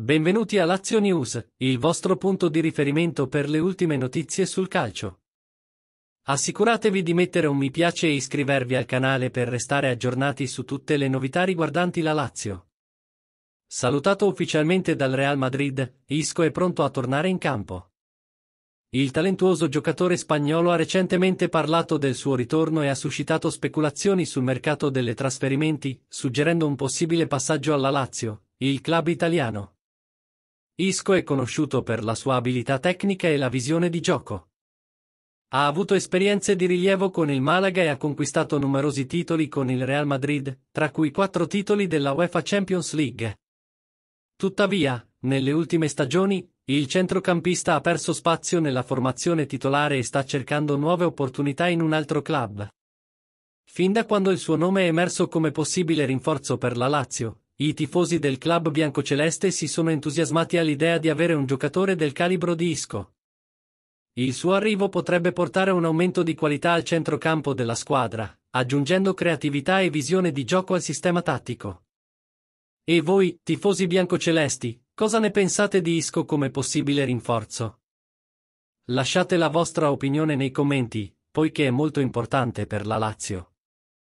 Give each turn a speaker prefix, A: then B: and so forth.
A: Benvenuti a Lazio News, il vostro punto di riferimento per le ultime notizie sul calcio. Assicuratevi di mettere un mi piace e iscrivervi al canale per restare aggiornati su tutte le novità riguardanti la Lazio. Salutato ufficialmente dal Real Madrid, Isco è pronto a tornare in campo. Il talentuoso giocatore spagnolo ha recentemente parlato del suo ritorno e ha suscitato speculazioni sul mercato delle trasferimenti, suggerendo un possibile passaggio alla Lazio, il club italiano. Isco è conosciuto per la sua abilità tecnica e la visione di gioco. Ha avuto esperienze di rilievo con il Malaga e ha conquistato numerosi titoli con il Real Madrid, tra cui quattro titoli della UEFA Champions League. Tuttavia, nelle ultime stagioni, il centrocampista ha perso spazio nella formazione titolare e sta cercando nuove opportunità in un altro club. Fin da quando il suo nome è emerso come possibile rinforzo per la Lazio, i tifosi del club biancoceleste si sono entusiasmati all'idea di avere un giocatore del calibro di Isco. Il suo arrivo potrebbe portare un aumento di qualità al centrocampo della squadra, aggiungendo creatività e visione di gioco al sistema tattico. E voi, tifosi biancocelesti, cosa ne pensate di Isco come possibile rinforzo? Lasciate la vostra opinione nei commenti, poiché è molto importante per la Lazio.